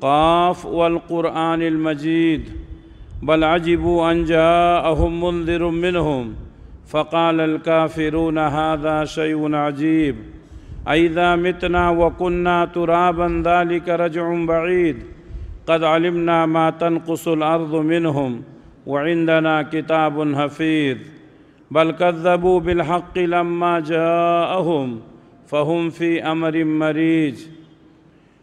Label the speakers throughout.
Speaker 1: قاف والقرآن المجيد بل عجبوا أن جاءهم منذر منهم فقال الكافرون هذا شيء عجيب أئذا متنا وكنا ترابا ذلك رجع بعيد قد علمنا ما تنقص الأرض منهم وعندنا كتاب حفيظ بل كذبوا بالحق لما جاءهم فهم في أمر مريج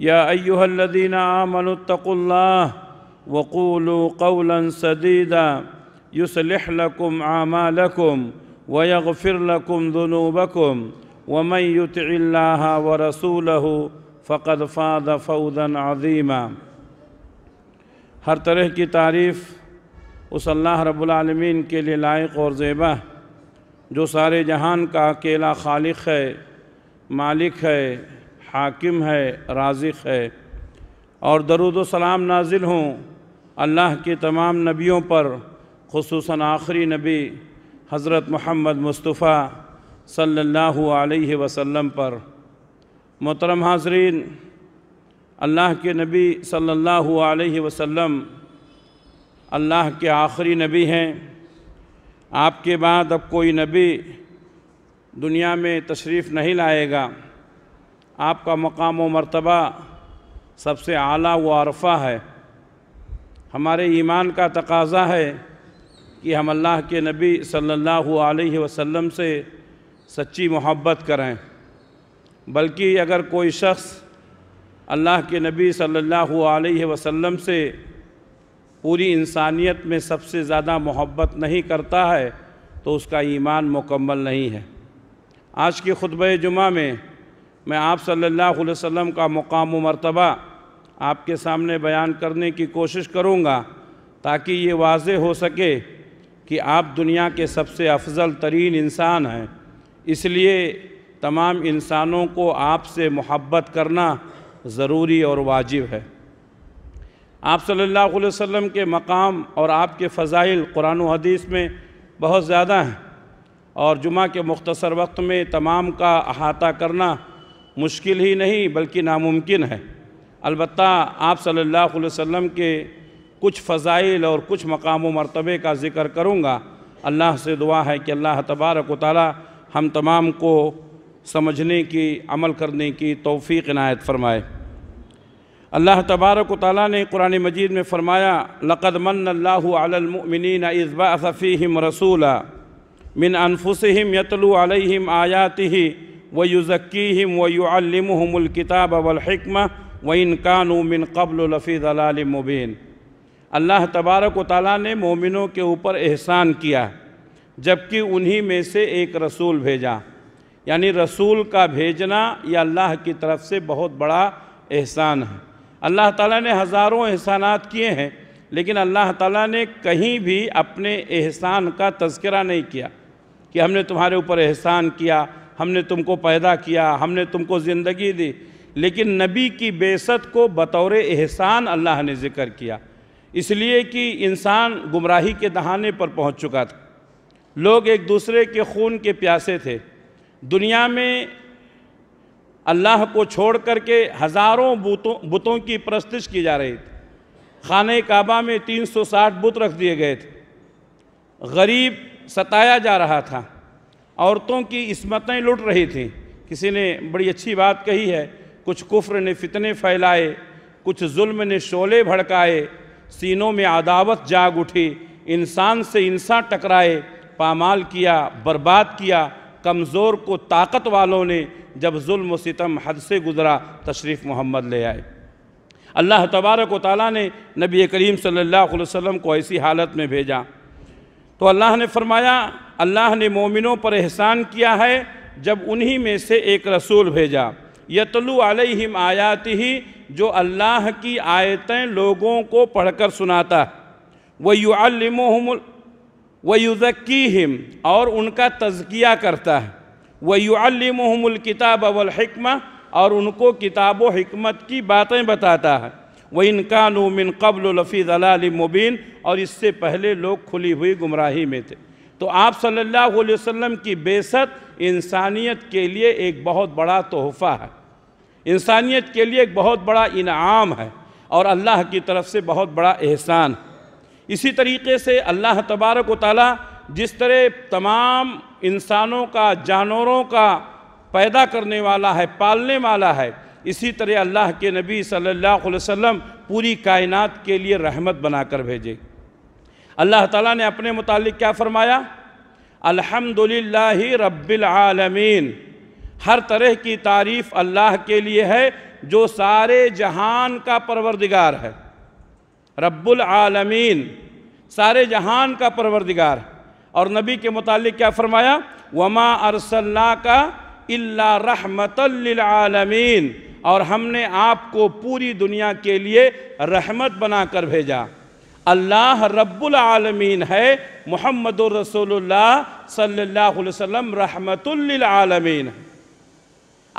Speaker 1: يا ايها الذين امنوا اتقوا الله وقولوا قولا سديدا يصلح لكم اعمالكم ويغفر لكم ذنوبكم ومن يطع الله ورسوله फ़क़द फ़ाद फ़ौदन अजीमा हर तरह की तारीफ़ उस अल्लाह रबालमीन के लिए लायक और ज़ेबा जो सारे जहान का अकेला खालिक है मालिक है हाकिम है राजिक है और दरुद सलाम नाजिल हों अल्लाह के तमाम नबियों पर खसूस आखिरी नबी हज़रत मोहम्मद मुस्तफ़ा सल्लल्लाहु अलैहि वसल्लम पर मोहतरम हाजरीन अल्लाह के नबी सल्लल्लाहु अलैहि वसल्लम अल्लाह के आखिरी नबी हैं आपके बाद अब कोई नबी दुनिया में तशरीफ़ नहीं लाएगा आपका मकाम व मरतबा सबसे आला व अरफा है हमारे ईमान का तकाजा है कि हम अल्लाह के नबी सल्लल्लाहु अलैहि वसल्लम से सच्ची मोहब्बत करें बल्कि अगर कोई शख्स अल्लाह के नबी सल्लल्लाहु अलैहि वसल्लम से पूरी इंसानियत में सबसे ज़्यादा मोहब्बत नहीं करता है तो उसका ईमान मुकम्मल नहीं है आज के खुतब जुमा में मैं आप सल्लल्लाहु अलैहि वसल्लम का मकाम मरतबा आपके सामने बयान करने की कोशिश करूँगा ताकि ये वाज हो सके कि आप दुनिया के सबसे अफजल तरीन इंसान हैं इसलिए तमाम इंसानों को आपसे मोहब्बत करना ज़रूरी और वाजिब है आप सल्लल्लाहु अलैहि वसल्लम के मकाम और आपके फ़ज़ाइल कुरान हदीस में बहुत ज़्यादा हैं और जुमा के मुख्तसर वक्त में तमाम का अहाता करना मुश्किल ही नहीं बल्कि नामुमकिन है अलबत् आप सल्लल्लाहु अलैहि वसल्लम के कुछ फ़ज़ाइल और कुछ मकाम मरतबे का ज़िक्र करूँगा अल्लाह से दुआ है कि अल्लाह तबारक ताली हम तमाम को समझने की अमल करने की तोफ़ी इनायत फ़रमाए अल्लाह तबारक ताली ने कुरान मजीद में फ़रमाया लक़द मन अल्लामिन इसबा फ़ीम रसूला मिन अनफुसम यतलू आलम आयात व वयुज़क्कीम वयुअलमकिताब वलहकम व इन कानूमिन कबल लफ़ी दलाल मुबीन अल्लाह तबारक व ताली ने मोमिनों के ऊपर एहसान किया जबकि उन्हीं में से एक रसूल भेजा यानी रसूल का भेजना यह अल्लाह की तरफ से बहुत बड़ा एहसान है अल्लाह ताला ने हज़ारों एहसानात किए हैं लेकिन अल्लाह ताला ने कहीं भी अपने एहसान का तस्करा नहीं किया कि हमने तुम्हारे ऊपर एहसान किया हमने तुमको पैदा किया हमने तुमको ज़िंदगी दी लेकिन नबी की बेसत को बतौर एहसान अल्लाह ने ज़िक्र किया इसलिए कि इंसान गुमराही के दहाने पर पहुंच चुका था लोग एक दूसरे के खून के प्यासे थे दुनिया में अल्लाह को छोड़ कर के हज़ारों बुतों बुतों की प्रस्तिश की जा रही थी खान काबा में 360 बुत रख दिए गए थे गरीब सताया जा रहा था औरतों की इसमतें लुट रही थीं किसी ने बड़ी अच्छी बात कही है कुछ कुफ्र ने फितने फैलाए कुछ जुल्म ने शोले भड़काए सीनों में अदावत जाग उठी इंसान से इंसान टकराए पामाल किया बर्बाद किया कमज़ोर को ताकत वालों ने जब जुल्म सितम हद से गुज़रा तशरीफ़ मोहम्मद ले आए अल्लाह तबारक ताली ने नबी करीम सल्लल्लाहु अलैहि वसल्लम को ऐसी हालत में भेजा तो अल्लाह ने फरमाया अल्लाह ने मोमिनों पर एहसान किया है जब उन्हीं में से एक रसूल भेजा यतलु अलैहिम आयात ही जो अल्लाह की आयतें लोगों को पढ़कर सुनाता वयुअलमहम वयुज़क्कीम और उनका तजकिया करता है वयुअलमहमुल किताब वलहिकमा और उनको किताब व हमत की बातें बताता है व इनकानुमिन कबल लफ़ी मुबीन और इससे पहले लोग खुली हुई गुमराही में थे तो आप सल्लल्लाहु अलैहि वसल्लम की बेसत इंसानियत के लिए एक बहुत बड़ा तोहफ़ा है इंसानियत के लिए एक बहुत बड़ा इनाम है और अल्लाह की तरफ से बहुत बड़ा एहसान है इसी तरीके से अल्लाह तबारक वाली जिस तरह तमाम इंसानों का जानवरों का पैदा करने वाला है पालने वाला है इसी तरह अल्लाह के नबी सल्लल्लाहु अलैहि वसल्लम पूरी कायनात के लिए रहमत बनाकर भेजे अल्लाह ताला ने अपने मुतालिक क्या फरमाया अल्हम्दुलिल्लाहि रब्बिल आलमीन हर तरह की तारीफ़ अल्लाह के लिए है जो सारे जहान का परवरदिगार है रब्बुल आलमीन सारे जहान का परवरदिगार और नबी के मुतालिक क्या फरमाया वमा अरसल्ला का इल्ला रहमतलमीन और हमने आपको पूरी दुनिया के लिए रहमत बनाकर भेजा अल्लाह रब्बुल आलमीन है मोहम्मद रसोल्ला सल्लल्लाहु अलैहि वसल्लम आलमीन है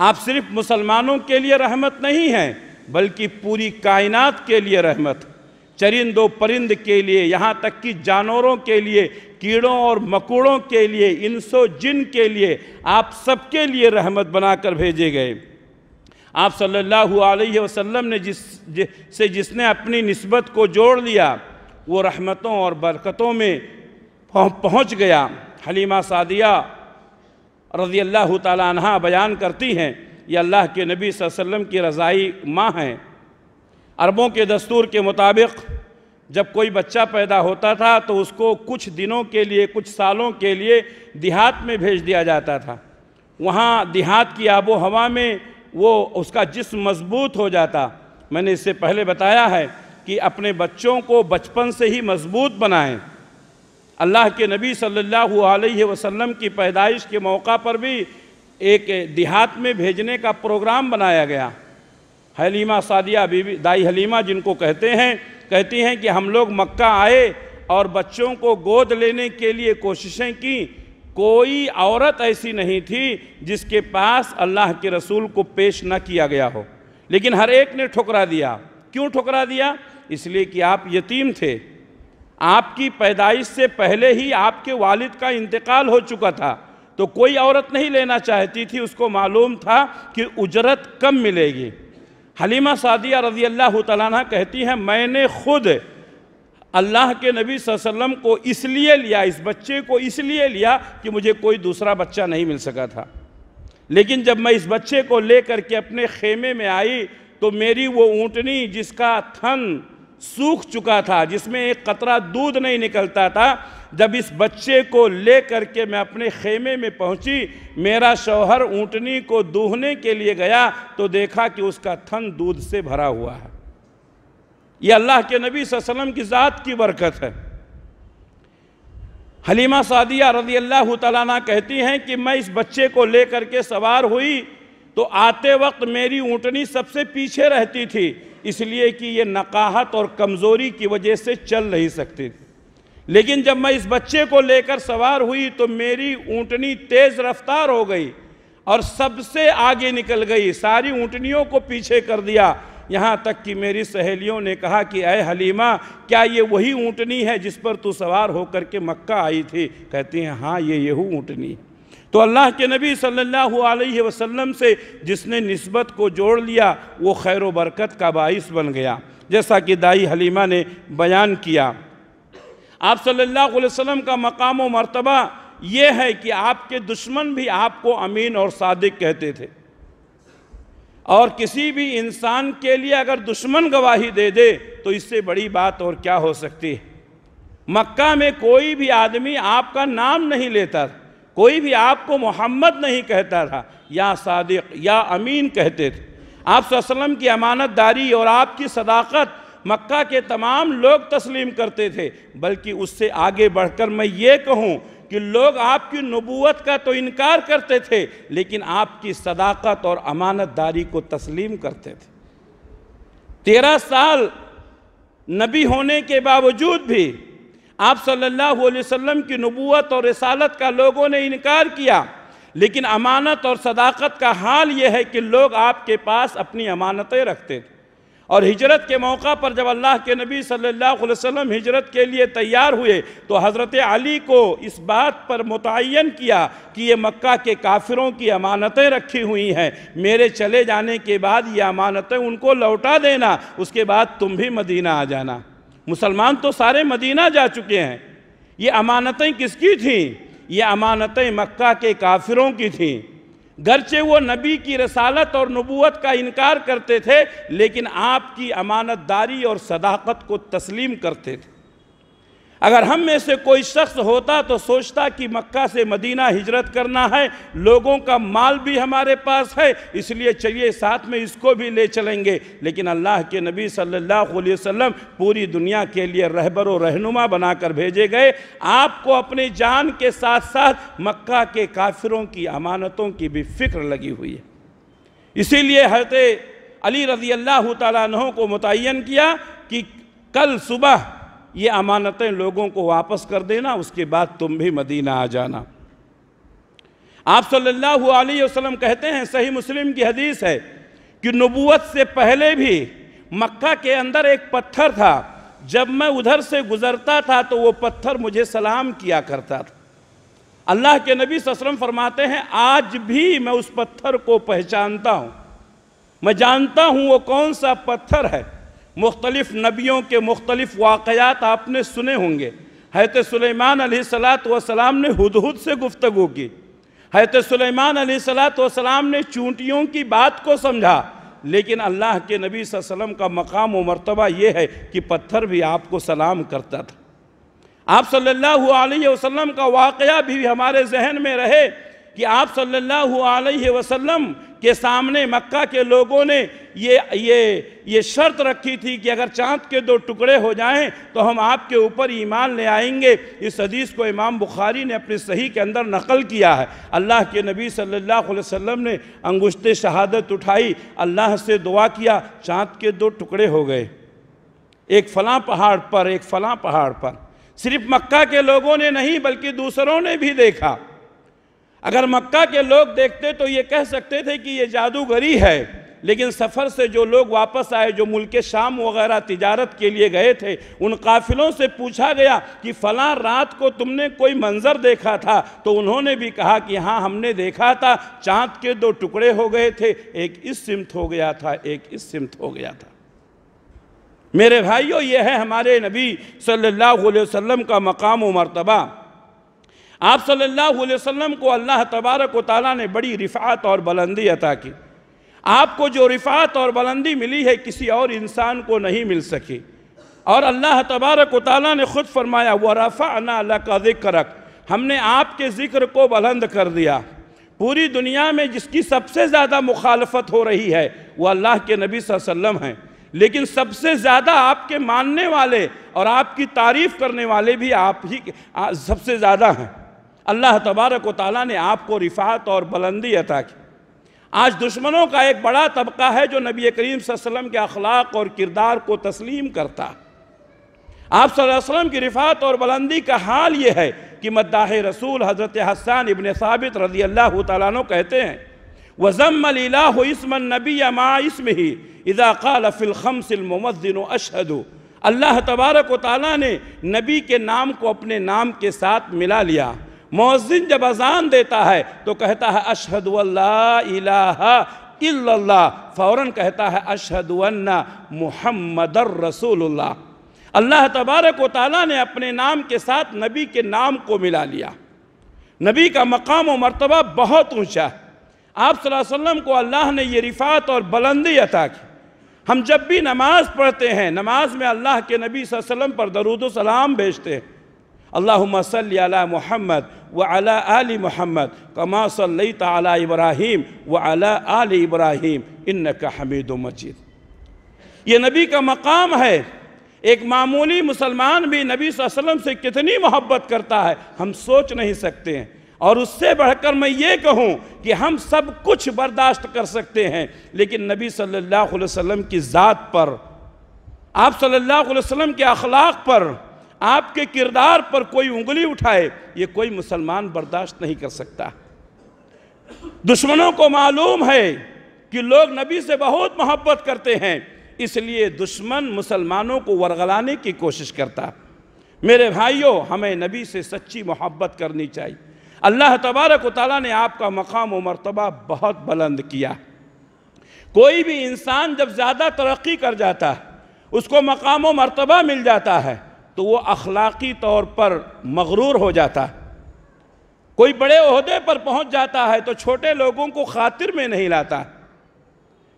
Speaker 1: आप सिर्फ मुसलमानों के लिए रहमत नहीं हैं बल्कि पूरी कायनात के लिए रहमत चरिंदो परिंद के लिए यहाँ तक कि जानवरों के लिए कीड़ों और मकोड़ों के लिए इंसो जिन के लिए आप सबके लिए रहमत बनाकर भेजे गए आप सल्लल्लाहु अलैहि वसल्लम ने जिस से जिसने अपनी नस्बत को जोड़ लिया वो रहमतों और बरकतों में पहुँच गया हलीमा सादिया रज़ी अल्लाह तहा बयान करती हैं ये अल्लाह के नबी वसल्लम की रज़ाई माँ हैं अरबों के दस्तूर के मुताबिक जब कोई बच्चा पैदा होता था तो उसको कुछ दिनों के लिए कुछ सालों के लिए देहात में भेज दिया जाता था वहाँ देहात की आबो हवा में वो उसका जिस्म मजबूत हो जाता मैंने इससे पहले बताया है कि अपने बच्चों को बचपन से ही मजबूत बनाएं अल्लाह के नबी सल्लल्लाहु अलैहि वसल्लम की पैदाइश के मौका पर भी एक देहात में भेजने का प्रोग्राम बनाया गया हलीमा सादिया बीबी दाई हलीमा जिनको कहते हैं कहती हैं कि हम लोग मक्का आए और बच्चों को गोद लेने के लिए कोशिशें की कोई औरत ऐसी नहीं थी जिसके पास अल्लाह के रसूल को पेश न किया गया हो लेकिन हर एक ने ठुकरा दिया क्यों ठुकरा दिया इसलिए कि आप यतीम थे आपकी पैदाइश से पहले ही आपके वालिद का इंतकाल हो चुका था तो कोई औरत नहीं लेना चाहती थी उसको मालूम था कि उजरत कम मिलेगी हलीमा सादिया रजी अल्लाह तला कहती हैं मैंने खुद अल्लाह के नबी वसल्लम को इसलिए लिया इस बच्चे को इसलिए लिया कि मुझे कोई दूसरा बच्चा नहीं मिल सका था लेकिन जब मैं इस बच्चे को लेकर के अपने खेमे में आई तो मेरी वो ऊँटनी जिसका थन सूख चुका था जिसमें एक कतरा दूध नहीं निकलता था जब इस बच्चे को ले करके मैं अपने खेमे में पहुंची मेरा शौहर ऊँटनी को दूहने के लिए गया तो देखा कि उसका थन दूध से भरा हुआ है यह अल्लाह के नबी वसल्लम की ज़ात की बरकत है हलीमा सादिया रजी अल्लाह तला कहती हैं कि मैं इस बच्चे को लेकर के सवार हुई तो आते वक्त मेरी ऊँटनी सबसे पीछे रहती थी इसलिए कि ये नकाहत और कमज़ोरी की वजह से चल नहीं सकती लेकिन जब मैं इस बच्चे को लेकर सवार हुई तो मेरी ऊँटनी तेज़ रफ्तार हो गई और सबसे आगे निकल गई सारी ऊँटनियों को पीछे कर दिया यहाँ तक कि मेरी सहेलियों ने कहा कि अय हलीमा क्या ये वही ऊँटनी है जिस पर तू सवार होकर के मक्का आई थी कहती हैं हाँ ये यही ऊँटनी है तो अल्लाह के नबी सल्लल्लाहु अलैहि वसल्लम से जिसने नस्बत को जोड़ लिया वो खैर बरकत का बाइस बन गया जैसा कि दाई हलीमा ने बयान किया आप सल्लल्लाहु अलैहि वसल्लम का मकाम व मरतबा ये है कि आपके दुश्मन भी आपको अमीन और सादिक कहते थे और किसी भी इंसान के लिए अगर दुश्मन गवाही दे दे तो इससे बड़ी बात और क्या हो सकती है मक्का में कोई भी आदमी आपका नाम नहीं लेता कोई भी आपको मोहम्मद नहीं कहता था या सादिक या अमीन कहते थे आप वसल्लम की अमानत दारी और आपकी सदाकत मक्का के तमाम लोग तस्लीम करते थे बल्कि उससे आगे बढ़कर मैं ये कहूँ कि लोग आपकी नबूत का तो इनकार करते थे लेकिन आपकी सदाकत और अमानत दारी को तस्लीम करते थे तेरह साल नबी होने के बावजूद भी आप सल्लल्लाहु अलैहि वसल्लम की नबूत और रसालत का लोगों ने इनकार किया लेकिन अमानत और सदाकत का हाल यह है कि लोग आपके पास अपनी अमानतें रखते थे और हिजरत के मौका पर जब अल्लाह के नबी सल्लल्लाहु अलैहि वसल्लम हिजरत के लिए तैयार हुए तो हज़रत अली को इस बात पर मुतन किया कि ये मक्का के काफिरों की अमानतें रखी हुई हैं मेरे चले जाने के बाद ये अमानतें उनको लौटा देना उसके बाद तुम भी मदीना आ जाना मुसलमान तो सारे मदीना जा चुके हैं ये अमानतें किसकी थीं ये अमानतें मक्का के काफिरों की थीं गरचे वो नबी की रसालत और नबूत का इनकार करते थे लेकिन आपकी अमानतदारी और सदाकत को तस्लीम करते थे अगर हम में से कोई शख्स होता तो सोचता कि मक्का से मदीना हिजरत करना है लोगों का माल भी हमारे पास है इसलिए चलिए साथ में इसको भी ले चलेंगे लेकिन अल्लाह के नबी सल्लल्लाहु अलैहि वसल्लम पूरी दुनिया के लिए रहबर और रहनुमा बनाकर भेजे गए आपको अपनी जान के साथ साथ मक्का के काफिरों की अमानतों की भी फिक्र लगी हुई है इसीलिए हजरत अली रज़ी अल्लाह तहों को मुतन किया कि कल सुबह ये अमानतें लोगों को वापस कर देना उसके बाद तुम भी मदीना आ जाना आप सल्लल्लाहु अलैहि वसल्लम कहते हैं सही मुस्लिम की हदीस है कि नबूत से पहले भी मक्का के अंदर एक पत्थर था जब मैं उधर से गुजरता था तो वो पत्थर मुझे सलाम किया करता था अल्लाह के नबी ससरम फरमाते हैं आज भी मैं उस पत्थर को पहचानता हूँ मैं जानता हूँ वो कौन सा पत्थर है मुख्तलिफ़ नबियों के मुख्तलिफ़ वाक़ात आपने सुने होंगे हैत सुलेमान सलात वसलाम ने हदहुद से गुफ्तगु की हैत सुलेमान सलात वसलाम ने चूंटियों की बात को समझा लेकिन अल्लाह के नबी वसम का मकाम व मरतबा ये है कि पत्थर भी आपको सलाम करता था आप सल्लल्लाहु अलैहि वसल्लम का वाक़ भी हमारे जहन में रहे कि आप सल्लल्लाहु अलैहि वसल्लम के सामने मक्का के लोगों ने ये ये ये शर्त रखी थी कि अगर चांद के दो टुकड़े हो जाएं तो हम आपके ऊपर ईमान ले आएंगे इस हदीस को इमाम बुखारी ने अपने सही के अंदर नकल किया है अल्लाह के नबी सल्लल्लाहु अलैहि वसल्लम ने अंगुश्त शहादत उठाई अल्लाह से दुआ किया चाँद के दो टुकड़े हो गए एक फलां पहाड़ पर एक फलां पहाड़ पर सिर्फ मक्का के लोगों ने नहीं बल्कि दूसरों ने भी देखा अगर मक्का के लोग देखते तो ये कह सकते थे कि ये जादूगरी है लेकिन सफ़र से जो लोग वापस आए जो मुल्क शाम वगैरह तिजारत के लिए गए थे उन काफिलों से पूछा गया कि फ़लाँ रात को तुमने कोई मंज़र देखा था तो उन्होंने भी कहा कि हाँ हमने देखा था चाँद के दो टुकड़े हो गए थे एक इस सिमत हो गया था एक इस सिमत हो गया था मेरे भाइयों ये है हमारे नबी सल्लल्लाहु अलैहि वसल्लम का मकाम व मरतबा आप सल्लल्लाहु अलैहि वसल्लम को अल्लाह तबारक ताली ने बड़ी रिफ़ात और बुलंदी अता की आपको जो रिफ़ात और बुलंदी मिली है किसी और इंसान को नहीं मिल सकी और अल्लाह तबारक ताली ने ख़ुद फरमाया व रफ़ा अना का ज़िक्रक हमने आपके ज़िक्र को बुलंद कर दिया पूरी दुनिया में जिसकी सबसे ज़्यादा मुखालफत हो रही है वह अल्लाह के नबी वसम हैं लेकिन सबसे ज़्यादा आपके मानने वाले और आपकी तारीफ़ करने वाले भी आप ही सबसे ज़्यादा हैं अल्लाह तबारक व ने आपको रिफात और बुलंदी अता की आज दुश्मनों का एक बड़ा तबका है जो नबी करीम वसल्लम के अखलाक और किरदार को तस्लीम करता आप वसम की रिफात और बुलंदी का हाल यह है कि मद्दाह रसूल हज़रत हसान इबन साबित रजी अल्लाह तु कहते हैं वज़म इसमन नबी मा इसम ही इज़ा अशहद अल्लाह तबारक वाली ने नबी के नाम को अपने नाम के साथ मिला लिया मौजिन जब अजान देता है तो कहता है अशहद अल्लाह फ़ौरन कहता है अशहद मोहम्मद रसूलुल्लाह अल्लाह तबारक वाली ने अपने नाम के साथ नबी के नाम को मिला लिया नबी का मकाम व मरतबा बहुत ऊँचा है आप वसल्लम को अल्लाह ने ये रिफात और बुलंदी अता की हम जब भी नमाज़ पढ़ते हैं नमाज में अल्लाह के नबी वसल्लम पर दरुद सलाम भेजते हैं अल्लाहुम्मा सल्लि अला मुहम्मद व अला आलि मुहम्मद कमा सल्लैत अला इब्राहिम व अला आलि इब्राहिम इन्नका ये नबी का मकाम है एक मामूली मुसलमान भी नबी वसल्लम से कितनी मोहब्बत करता है हम सोच नहीं सकते हैं और उससे बढ़कर मैं ये कहूँ कि हम सब कुछ बर्दाश्त कर सकते हैं लेकिन नबी सल्लल्लाहु अलैहि वसल्लम की ज़ात पर आप सल्लल्लाहु अलैहि वसल्लम के अखलाक पर आपके किरदार पर कोई उंगली उठाए ये कोई मुसलमान बर्दाश्त नहीं कर सकता दुश्मनों को मालूम है कि लोग नबी से बहुत मोहब्बत करते हैं इसलिए दुश्मन मुसलमानों को वरगलाने की कोशिश करता मेरे भाइयों हमें नबी से सच्ची मोहब्बत करनी चाहिए अल्लाह तबारक ताली ने आपका मकाम व मरतबा बहुत बुलंद किया कोई भी इंसान जब ज़्यादा तरक्की कर जाता है उसको मकाम व मरतबा मिल जाता है तो वो अखलाक़ी तौर पर मगरूर हो जाता है कोई बड़े अहदे पर पहुंच जाता है तो छोटे लोगों को खातिर में नहीं लाता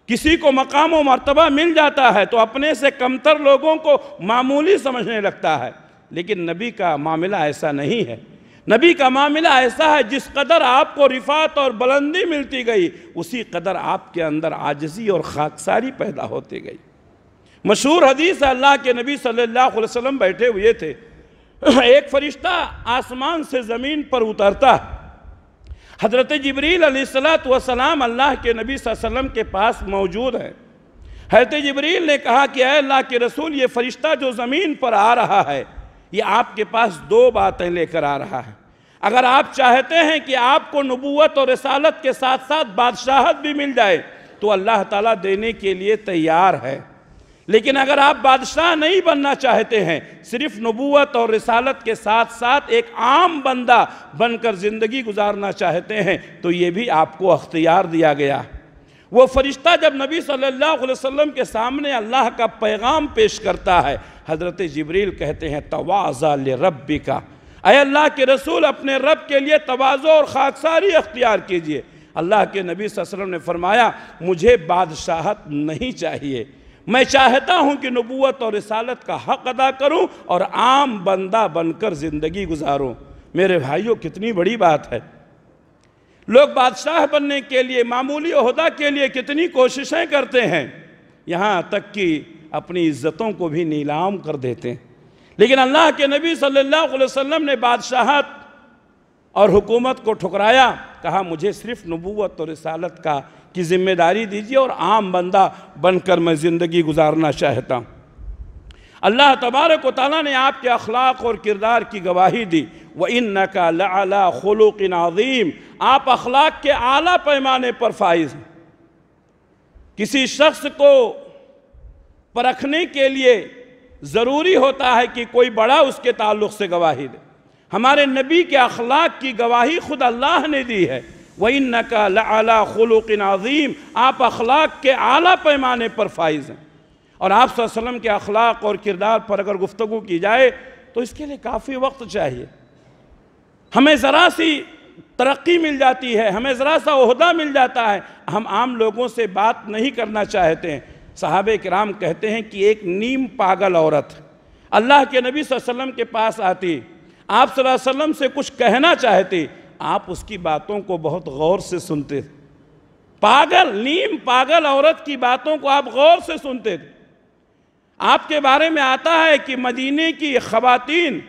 Speaker 1: किसी को मकाम व मरतबा मिल जाता है तो अपने से कमतर लोगों को मामूली समझने लगता है लेकिन नबी का मामला ऐसा नहीं है नबी का मामला ऐसा है जिस कदर आपको रिफात और बुलंदी मिलती गई उसी कदर आपके अंदर आजजी और खाकसारी पैदा होती गई मशहूर हदीस अल्लाह के नबी सल्लल्लाहु अलैहि वसल्लम बैठे हुए थे एक फरिश्ता आसमान से ज़मीन पर उतरता हज़रत जबरील सलाम अल्लाह के नबी वसल्लम के पास मौजूद हैं हज़रत जबरील ने कहा कि अल्लाह के रसूल ये फ़रिश्ता जो ज़मीन पर आ रहा है ये आपके पास दो बातें लेकर आ रहा है अगर आप चाहते हैं कि आपको नबूत और रसालत के साथ साथ बादशाहत भी मिल जाए तो अल्लाह ताला देने के लिए तैयार है लेकिन अगर आप बादशाह नहीं बनना चाहते हैं सिर्फ नबूत और रिसालत के साथ साथ एक आम बंदा बनकर ज़िंदगी गुजारना चाहते हैं तो ये भी आपको अख्तियार दिया गया वो फरिश्ता जब नबी सल्लल्लाहु अलैहि वसल्लम के सामने अल्लाह का पैगाम पेश करता है हज़रत जबरील कहते हैं तवाज़ा रब्बी का अय अल्लाह के रसूल अपने रब के लिए तोज़ो और खाकसारी अख्तियार कीजिए अल्लाह के नबी वसल्लम ने फरमाया मुझे बादशाहत नहीं चाहिए मैं चाहता हूँ कि नबूत और रसालत का हक़ अदा करूँ और आम बंदा बनकर ज़िंदगी गुजारूँ मेरे भाइयों कितनी बड़ी बात है लोग बादशाह बनने के लिए मामूली अहदा के लिए कितनी कोशिशें करते हैं यहाँ तक कि अपनी इज़्ज़तों को भी नीलाम कर देते हैं लेकिन अल्लाह के नबी सल्लल्लाहु अलैहि वसल्लम ने बादशाहत और हुकूमत को ठुकराया कहा मुझे सिर्फ नबूत और रसालत का की ज़िम्मेदारी दीजिए और आम बंदा बनकर मैं ज़िंदगी गुजारना चाहता हूँ अल्लाह तबारक तला ने आपके अखलाक और किरदार की गवाही दी व इन न ला खलुक नाजीम आप अखलाक के आला पैमाने पर फाइज हैं किसी शख्स को परखने के लिए ज़रूरी होता है कि कोई बड़ा उसके ताल्लुक़ से गवाही दे हमारे नबी के अखलाक की गवाही खुद अल्लाह ने दी है वही नका ला अज़ीम आप अखलाक के अला पैमाने पर फाइज हैं और आप वसम के अखलाक और किरदार पर अगर गुफ्तु की जाए तो इसके लिए काफ़ी वक्त चाहिए हमें ज़रा सी तरक्की मिल जाती है हमें ज़रा सा उहदा मिल जाता है हम आम लोगों से बात नहीं करना चाहते हैं साहब कराम कहते हैं कि एक नीम पागल औरत अल्लाह के नबी वसम के पास आती आप वसम से कुछ कहना चाहती आप उसकी बातों को बहुत गौर से सुनते थे पागल नीम पागल औरत की बातों को आप गौर से सुनते थे आपके बारे में आता है कि मदीने की खवातीन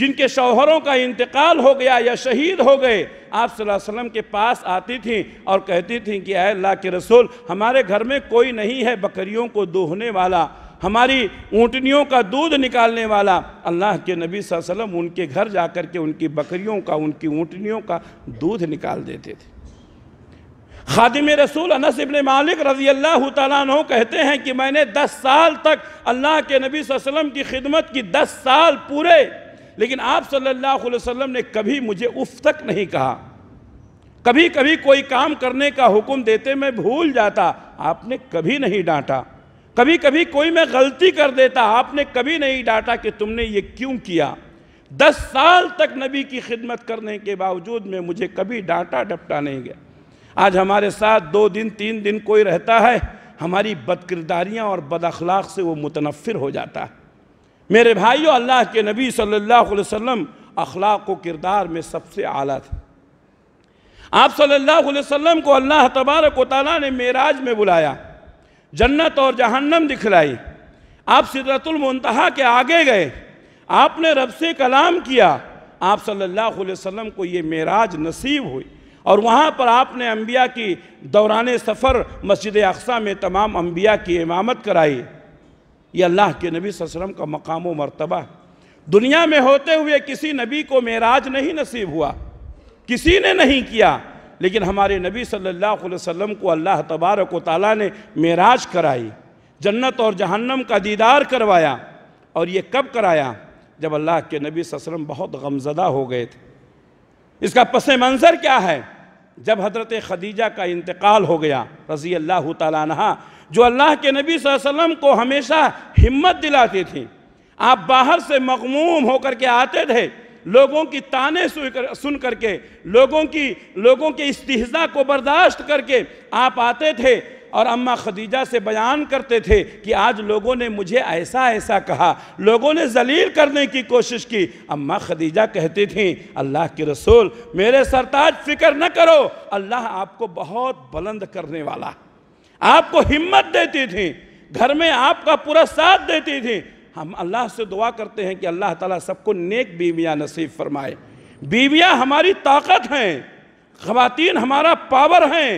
Speaker 1: जिनके शौहरों का इंतकाल हो गया या शहीद हो गए आप वसल्लम के पास आती थीं और कहती थीं कि अल्लाह के रसूल हमारे घर में कोई नहीं है बकरियों को दोहने वाला हमारी ऊँटनियों का दूध निकालने वाला अल्लाह के नबी वसल्लम उनके घर जा कर के उनकी बकरियों का उनकी ऊँटनियों का दूध निकाल देते थे खादिम रसूल अनस इबन मालिक रजी अल्लाह तु कहते हैं कि मैंने दस साल तक अल्लाह के नबी वसल्लम की खिदमत की दस साल पूरे लेकिन आप सल्लल्लाहु अलैहि वसल्लम ने कभी मुझे उफ तक नहीं कहा कभी कभी कोई काम करने का हुक्म देते मैं भूल जाता आपने कभी नहीं डांटा कभी कभी कोई मैं गलती कर देता आपने कभी नहीं डांटा कि तुमने ये क्यों किया दस साल तक नबी की खिदमत करने के बावजूद में मुझे कभी डांटा डपटा नहीं गया आज हमारे साथ दो दिन तीन दिन कोई रहता है हमारी बदकिरदारियाँ और अखलाक से वो मुतनफ़र हो जाता है मेरे भाइयों अल्लाह के नबी सल्लल्लाहु अलैहि वसल्लम अखलाक व किरदार में सबसे आला थे आप सल्लल्लाहु अलैहि वसल्लम को अल्लाह तबारक वाली ने मेराज में बुलाया जन्नत और जहन्नम दिखलाई आप सिदरतुल मुंतहा के आगे गए आपने रब से कलाम किया आप सल्लल्लाहु अलैहि वसल्लम को ये मेराज नसीब हुई और वहाँ पर आपने अम्बिया की दौरान सफ़र मस्जिद अक्सा में तमाम अम्बिया की इमामत कराई ये अल्लाह के नबी वसल्लम का मकाम व मरतबा दुनिया में होते हुए किसी नबी को मेराज नहीं नसीब हुआ किसी ने नहीं किया लेकिन हमारे नबी सल्लल्लाहु अलैहि वसल्लम को अल्लाह तबारक ताली ने मेराज कराई जन्नत और जहन्नम का दीदार करवाया और ये कब कराया जब अल्लाह के नबी वसल्लम बहुत गमजदा हो गए थे इसका पस मंज़र क्या है जब हजरत खदीजा का इंतकाल हो गया रज़ी अल्लाह तहा जो अल्लाह के नबी वसल्लम को हमेशा हिम्मत दिलाती थी आप बाहर से मकमूम होकर के आते थे लोगों की ताने सुन करके लोगों की लोगों के इस्तीजा को बर्दाश्त करके आप आते थे और अम्मा खदीजा से बयान करते थे कि आज लोगों ने मुझे ऐसा ऐसा कहा लोगों ने जलील करने की कोशिश की अम्मा खदीजा कहती थी अल्लाह के रसूल मेरे सरताज फिक्र न करो अल्लाह आपको बहुत बुलंद करने वाला आपको हिम्मत देती थी घर में आपका पूरा साथ देती थी हम अल्लाह से दुआ करते हैं कि अल्लाह ताला सबको नेक बीवियाँ नसीब फरमाए बीवियाँ हमारी ताकत हैं ख़वातीन हमारा पावर हैं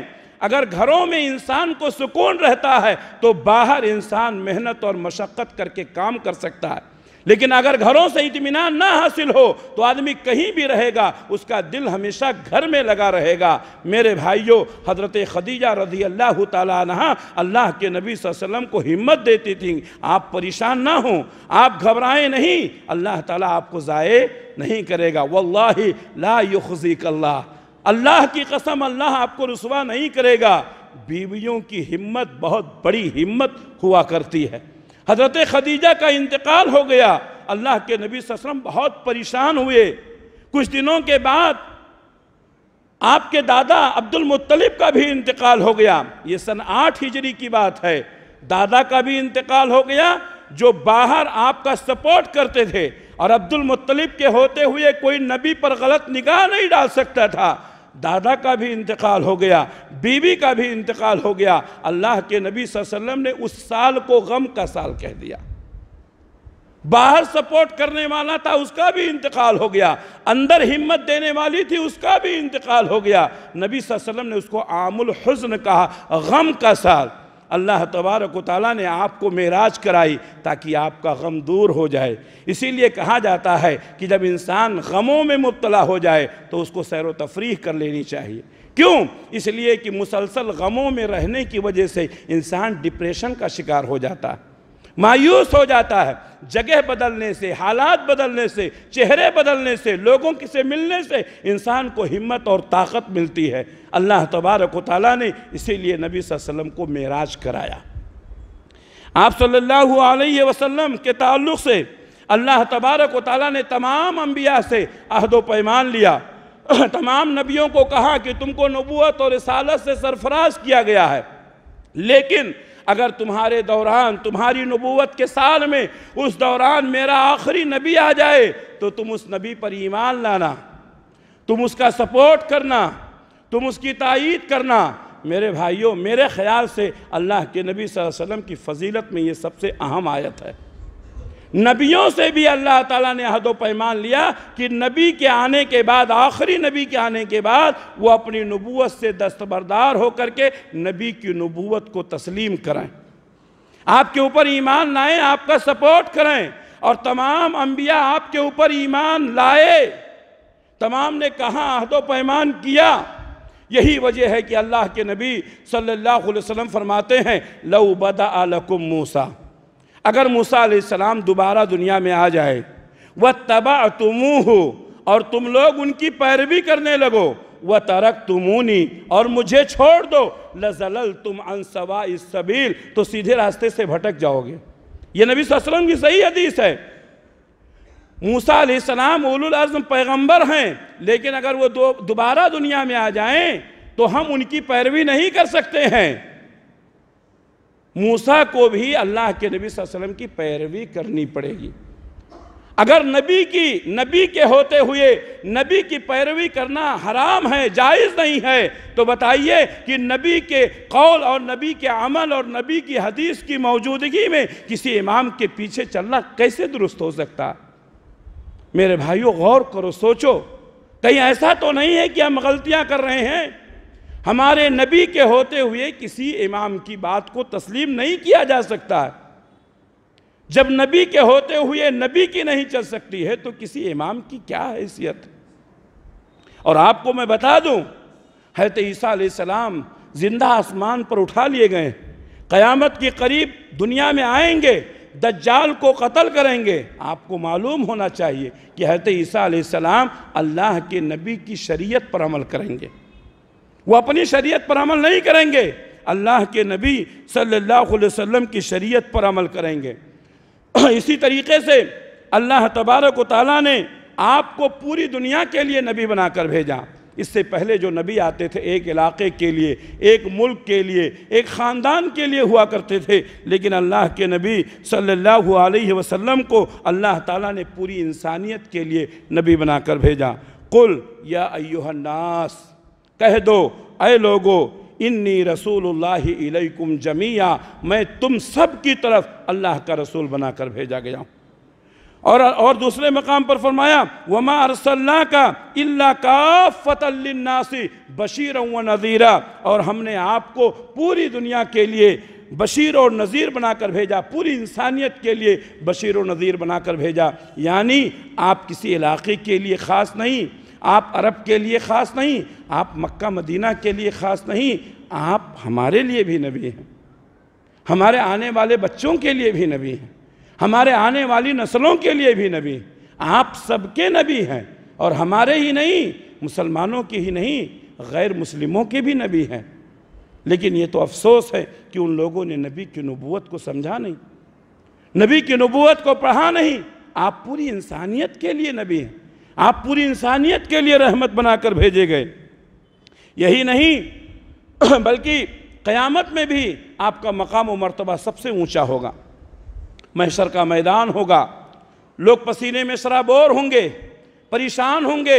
Speaker 1: अगर घरों में इंसान को सुकून रहता है तो बाहर इंसान मेहनत और मशक्क़त करके काम कर सकता है लेकिन अगर घरों से इतमान ना हासिल हो तो आदमी कहीं भी रहेगा उसका दिल हमेशा घर में लगा रहेगा मेरे भाइयों हज़रत खदीजा रजी अल्लाह तहा अल्लाह के नबी वसम को हिम्मत देती थी आप परेशान ना हों आप घबराएं नहीं अल्लाह ताला आपको ज़ाये नहीं करेगा वल्लाहि ला युजीक अल्लाह अल्लाह की कसम अल्लाह आपको रसवा नहीं करेगा बीवियों की हिम्मत बहुत बड़ी हिम्मत हुआ करती है हज़रत खदीजा का इंतकाल हो गया अल्लाह के नबी ससरम बहुत परेशान हुए कुछ दिनों के बाद आपके दादा अब्दुल मुत्तलिब का भी इंतकाल हो गया ये सन आठ हिजरी की बात है दादा का भी इंतकाल हो गया जो बाहर आपका सपोर्ट करते थे और अब्दुल मुत्तलिब के होते हुए कोई नबी पर गलत निगाह नहीं डाल सकता था दादा का भी इंतकाल हो गया बीवी का भी इंतकाल हो गया अल्लाह के नबी वसल्लम ने उस साल को गम का साल कह दिया बाहर सपोर्ट करने वाला था उसका भी इंतकाल हो गया अंदर हिम्मत देने वाली थी उसका भी इंतकाल हो गया नबी वसल्लम ने उसको आमुल हुस्न कहा गम का साल अल्लाह तबारक ताली ने आपको मेराज कराई ताकि आपका गम दूर हो जाए इसीलिए कहा जाता है कि जब इंसान गमों में मुबतला हो जाए तो उसको सैर तफरी कर लेनी चाहिए क्यों इसलिए कि मुसलसल गमों में रहने की वजह से इंसान डिप्रेशन का शिकार हो जाता है मायूस हो जाता है जगह बदलने से हालात बदलने से चेहरे बदलने से लोगों की से मिलने से इंसान को हिम्मत और ताकत मिलती है अल्लाह तबारक ताली ने इसीलिए नबी वसल्लम को मेराज कराया आप सल्लल्लाहु अलैहि वसल्लम के ताल्लुक से अल्लाह तबारक ताली ने तमाम अम्बिया से अहद पैमान लिया तमाम नबियों को कहा कि तुमको नबूत और रसालत से सरफराज किया गया है लेकिन अगर तुम्हारे दौरान तुम्हारी नबूवत के साल में उस दौरान मेरा आखिरी नबी आ जाए तो तुम उस नबी पर ईमान लाना तुम उसका सपोर्ट करना तुम उसकी तायद करना मेरे भाइयों मेरे ख्याल से अल्लाह के नबी वसल्लम की फजीलत में ये सबसे अहम आयत है नबियों से भी अल्लाह ताला ने हद पैमान लिया कि नबी के आने के बाद आखिरी नबी के आने के बाद वो अपनी नबूत से दस्तबरदार होकर के नबी की नबूत को तस्लीम करें आपके ऊपर ईमान लाएं आपका सपोर्ट करें और तमाम अम्बिया आपके ऊपर ईमान लाए तमाम ने कहा अहद पैमान किया यही वजह है कि अल्लाह के नबी सल्लल्लाहु अलैहि वसल्लम फरमाते हैं लऊ बदा आलकुम मूसा अगर मूसा सलाम दोबारा दुनिया में आ जाए वह तबा तुमू हो और तुम लोग उनकी पैरवी करने लगो वह तरक तुमूनी और मुझे छोड़ दो लजलल तुम अनसवा इस सबील तो सीधे रास्ते से भटक जाओगे ये नबी वसल्लम की सही हदीस है मूसा सलाम उलम पैगंबर हैं लेकिन अगर वो दोबारा दुनिया में आ जाएं तो हम उनकी पैरवी नहीं कर सकते हैं मूसा को भी अल्लाह के नबी वसल्लम की पैरवी करनी पड़ेगी अगर नबी की नबी के होते हुए नबी की पैरवी करना हराम है जायज़ नहीं है तो बताइए कि नबी के कौल और नबी के अमल और नबी की हदीस की मौजूदगी में किसी इमाम के पीछे चलना कैसे दुरुस्त हो सकता मेरे भाइयों गौर करो सोचो कहीं ऐसा तो नहीं है कि हम गलतियां कर रहे हैं हमारे नबी के होते हुए किसी इमाम की बात को तस्लीम नहीं किया जा सकता है जब नबी के होते हुए नबी की नहीं चल सकती है तो किसी इमाम की क्या हैसियत और आपको मैं बता दूं हरत ईसा सलाम जिंदा आसमान पर उठा लिए गए क़यामत के करीब दुनिया में आएंगे दज्जाल को कत्ल करेंगे आपको मालूम होना चाहिए कि हैत ईसा सलाम अल्लाह के नबी की शरीयत पर अमल करेंगे वो अपनी शरीयत पर अमल नहीं करेंगे अल्लाह के नबी सल्लल्लाहु अलैहि वसल्लम की शरीयत पर अमल करेंगे इसी तरीके से अल्लाह तबारक ताली ने आपको पूरी दुनिया के लिए नबी बनाकर भेजा इससे पहले जो नबी आते थे एक इलाके के लिए एक मुल्क के लिए एक ख़ानदान के लिए हुआ करते थे लेकिन अल्लाह के नबी सल्लल्लाहु अलैहि वसल्लम को अल्लाह ताला ने पूरी इंसानियत के लिए नबी बनाकर भेजा कुल या अयोहन्नास कह दो अय लोगो इन्नी रसूल जमीया जमिया मैं तुम सब की तरफ अल्लाह का रसूल बनाकर भेजा गया हूँ और और दूसरे मकाम पर फरमाया वमा अरसल्ला का इल्ला का फतनासी बशीर व नज़ीरा और हमने आपको पूरी दुनिया के लिए बशीर और नज़ीर बनाकर भेजा पूरी इंसानियत के लिए बशीर और नज़ीर बनाकर भेजा यानी आप किसी इलाके के लिए ख़ास नहीं आप अरब के लिए ख़ास नहीं आप मक्का मदीना के लिए ख़ास नहीं आप हमारे लिए भी नबी हैं हमारे आने वाले बच्चों के लिए भी नबी हैं हमारे आने वाली नस्लों के लिए भी नबी आप सबके नबी हैं और हमारे ही नहीं मुसलमानों के ही नहीं गैर मुसलिमों के भी नबी हैं लेकिन ये तो अफसोस है कि उन लोगों ने नबी की नबूत को समझा नहीं नबी की नबूत को पढ़ा नहीं आप पूरी इंसानियत के लिए नबी हैं आप पूरी इंसानियत के लिए रहमत बनाकर भेजे गए यही नहीं बल्कि क़यामत में भी आपका मकाम व मरतबा सबसे ऊंचा होगा महशर का मैदान होगा लोग पसीने में शराबोर होंगे परेशान होंगे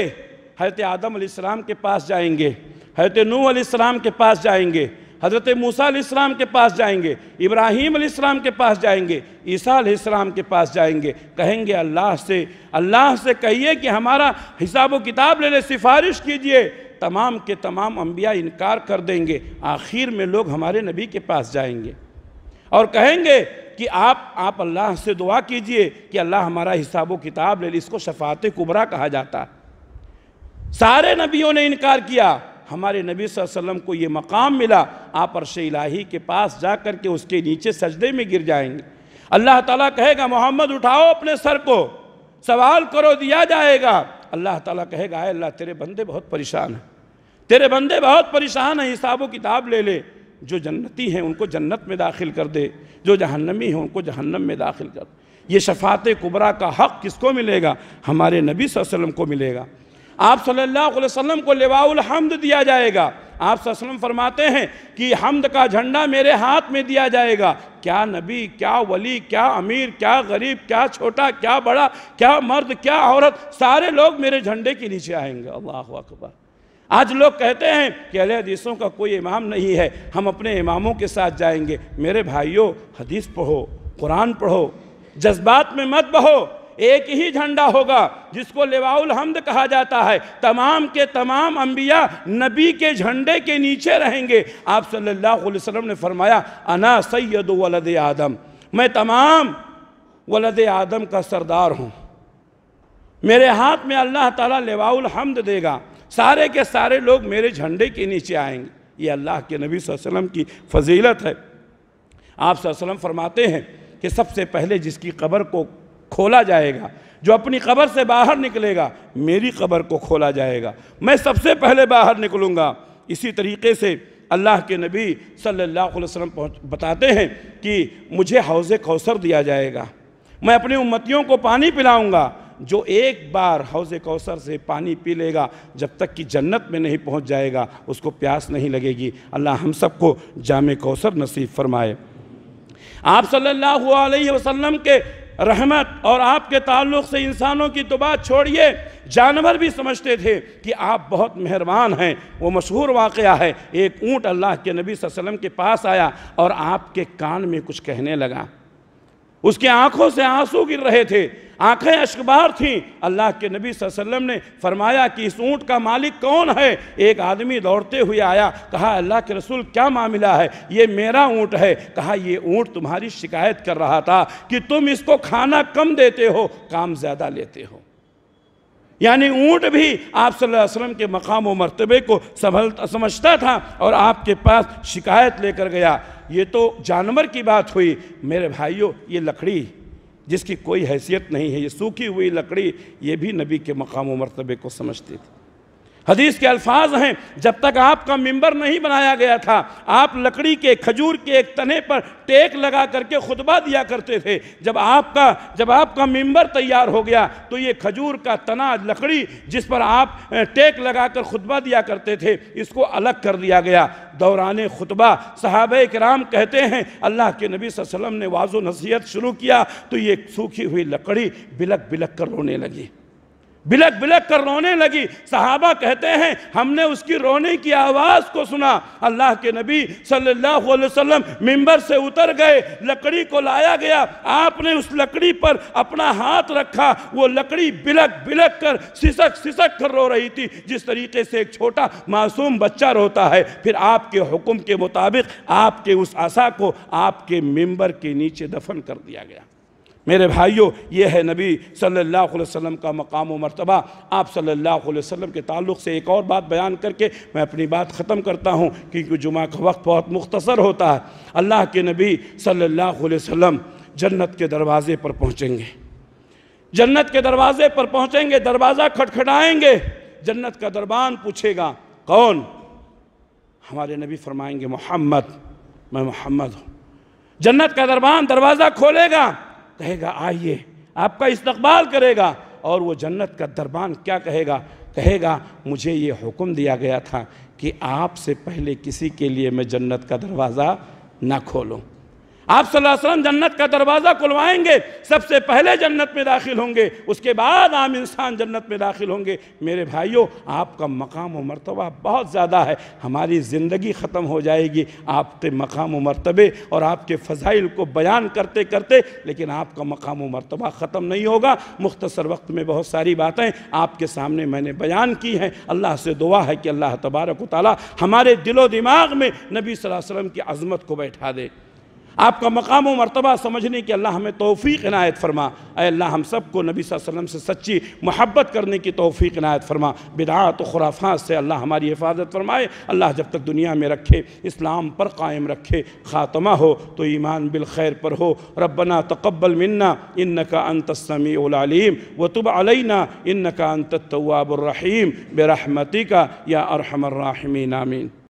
Speaker 1: हजरत आदम आसमाम के पास जाएंगे हजरत नूह आसमाम के पास जाएंगे हज़रत मूसा इस्लाम के पास जाएंगे इब्राहिम इस्लाम के पास जाएंगे ईसा इस्लाम के पास जाएंगे कहेंगे अल्लाह से अल्लाह से कहिए कि हमारा हिसाब व किताब लेने सिफारिश कीजिए तमाम के तमाम अम्बिया इनकार कर देंगे आखिर में लोग हमारे नबी के पास जाएंगे और कहेंगे कि आप आप अल्लाह से दुआ कीजिए कि अल्लाह हमारा हिसाब व किताब ले इसको शफात कुबरा कहा जाता सारे नबियों ने इनकार किया हमारे नबी वसल्लम को ये मकाम मिला आप अरश इलाही के पास जा कर के उसके नीचे सजदे में गिर जाएंगे अल्लाह ताला कहेगा मोहम्मद उठाओ अपने सर को सवाल करो दिया जाएगा अल्लाह ताला कहेगा आए अल्लाह तेरे बंदे बहुत परेशान हैं तेरे बंदे बहुत परेशान हैं हिसाब किताब ले ले जो जन्नती हैं उनको जन्नत में दाखिल कर दे जो जहन्नमी हैं उनको जहन्नम में दाखिल कर ये शफात कुबरा का हक़ किसको मिलेगा हमारे नबी वसल्लम को मिलेगा आप सल्लल्लाहु अलैहि वसल्लम को लेवाउल हमद दिया जाएगा आप सल्लम फरमाते हैं कि हमद का झंडा मेरे हाथ में दिया जाएगा क्या नबी क्या वली क्या अमीर क्या गरीब क्या छोटा क्या बड़ा क्या मर्द क्या औरत सारे लोग मेरे झंडे के नीचे आएंगे अल्लाह अकबर आज लोग कहते हैं कि अल हदीसों का कोई इमाम नहीं है हम अपने इमामों के साथ जाएंगे मेरे भाइयों हदीस पढ़ो कुरान पढ़ो जज्बात में मत बहो एक ही झंडा होगा जिसको लेवाउल हमद कहा जाता है तमाम के तमाम अंबिया नबी के झंडे के नीचे रहेंगे आप सल्लल्लाहु अलैहि वसल्लम ने फरमाया अना सैद वलद आदम मैं तमाम वलद आदम का सरदार हूँ मेरे हाथ में अल्लाह ताला लेवाउल हमद देगा सारे के सारे लोग मेरे झंडे के नीचे आएंगे ये अल्लाह के नबी वसल्लम की फजीलत है आप वसल्लम फरमाते हैं कि सबसे पहले जिसकी कब्र को खोला जाएगा जो अपनी कबर से बाहर निकलेगा मेरी कबर को खोला जाएगा मैं सबसे पहले बाहर निकलूँगा इसी तरीके से अल्लाह के नबी सल्लल्लाहु अलैहि वसल्लम बताते हैं कि मुझे हौज़ कौसर दिया जाएगा मैं अपनी उम्मतियों को पानी पिलाऊँगा जो एक बार हौज कौसर से पानी पी लेगा जब तक कि जन्नत में नहीं पहुंच जाएगा उसको प्यास नहीं लगेगी अल्लाह हम सबको जाम कौसर नसीब फरमाए आप सल्लल्लाहु अलैहि वसल्लम के रहमत और आपके ताल्लुक से इंसानों की तो बात छोड़िए जानवर भी समझते थे कि आप बहुत मेहरबान हैं वो मशहूर वाक़ है एक ऊँट अल्लाह के नबी वसम के पास आया और आपके कान में कुछ कहने लगा उसके आँखों से आंसू गिर रहे थे आंखें अशकबार थीं अल्लाह के नबी वसल्लम ने फरमाया कि इस ऊँट का मालिक कौन है एक आदमी दौड़ते हुए आया कहा अल्लाह के रसूल क्या मामला है ये मेरा ऊँट है कहा ये ऊँट तुम्हारी शिकायत कर रहा था कि तुम इसको खाना कम देते हो काम ज़्यादा लेते हो यानी ऊँट भी आप वसल्लम के मकाम व मरतबे को संभल समझता था और आपके पास शिकायत लेकर गया ये तो जानवर की बात हुई मेरे भाइयों ये लकड़ी जिसकी कोई हैसियत नहीं है ये सूखी हुई लकड़ी ये भी नबी के मकाम व मरतबे को समझती थी हदीस के अल्फाज हैं जब तक आपका मिंबर नहीं बनाया गया था आप लकड़ी के खजूर के एक तने पर टेक लगा करके खुतबा दिया करते थे जब आपका जब आपका मिंबर तैयार हो गया तो ये खजूर का तना लकड़ी जिस पर आप टेक लगा कर खुतबा दिया करते थे इसको अलग कर दिया गया दौरान खुतबा साहब कराम कहते हैं अल्लाह के नबी वसलम ने वाजो नसीहत शुरू किया तो ये सूखी हुई लकड़ी बिलक बिलक कर रोने लगी बिलक बिलक कर रोने लगी सहाबा कहते हैं हमने उसकी रोने की आवाज़ को सुना अल्लाह के नबी सल्लल्लाहु अलैहि वसल्लम मिंबर से उतर गए लकड़ी को लाया गया आपने उस लकड़ी पर अपना हाथ रखा वो लकड़ी बिलक बिलक कर सिसक सिसक कर रो रही थी जिस तरीके से एक छोटा मासूम बच्चा रोता है फिर आपके हुक्म के मुताबिक आपके उस आशा को आपके मेम्बर के नीचे दफन कर दिया गया मेरे भाइयों ये है नबी सल्लल्लाहु अलैहि वसल्लम का मकाम व मरतबा आप सल्लल्लाहु अलैहि वसल्लम के ताल्लुक से एक और बात बयान करके मैं अपनी बात ख़त्म करता हूँ क्योंकि जुमा का वक्त बहुत मुख्तसर होता है अल्लाह के नबी सल्लल्लाहु अलैहि वसल्लम जन्नत के दरवाज़े पर पहुँचेंगे जन्नत के दरवाज़े पर पहुँचेंगे दरवाज़ा खटखटाएँगे जन्नत का दरबान पूछेगा कौन हमारे नबी फरमाएंगे मोहम्मद मैं मोहम्मद हूँ जन्नत का दरबान दरवाज़ा खोलेगा कहेगा आइए आपका इस्तकबाल करेगा और वो जन्नत का दरबान क्या कहेगा कहेगा मुझे ये हुक्म दिया गया था कि आपसे पहले किसी के लिए मैं जन्नत का दरवाज़ा ना खोलूँ आप वसल्लम जन्नत का दरवाज़ा खुलवाएंगे सबसे पहले जन्नत में दाखिल होंगे उसके बाद आम इंसान जन्नत में दाखिल होंगे मेरे भाइयों आपका मकाम व मरतबा बहुत ज़्यादा है हमारी ज़िंदगी ख़त्म हो जाएगी आपके मकाम व मरतबे और आपके फ़जाइल को बयान करते करते लेकिन आपका मकाम व मरतबा ख़त्म नहीं होगा मुख्तसर वक्त में बहुत सारी बातें आपके सामने मैंने बयान की हैं अल्लाह से दुआ है कि अल्लाह तबारक ताली हमारे दिलो दिमाग में नबी वसम की अज़मत को बैठा दे आपका मकाम मरतबा समझने की अल्लाह हमें तोफ़ी इनायत फरमा अल्लाह हम सब को नबी वसल्लम से सच्ची मोहब्बत करने की तोफ़ी इनायत फरमा बिदात तो खुराफात से अल्लाह हमारी हिफाजत फरमाए अल्लाह जब तक दुनिया में रखे इस्लाम पर कायम रखे ख़ात्मा हो तो ईमान बिल खैर पर हो रबना तकबल मन्ना इन का व तुब अलना इन का अंतवाबरहीम बरहमती का या अरहमर्राहमी नामी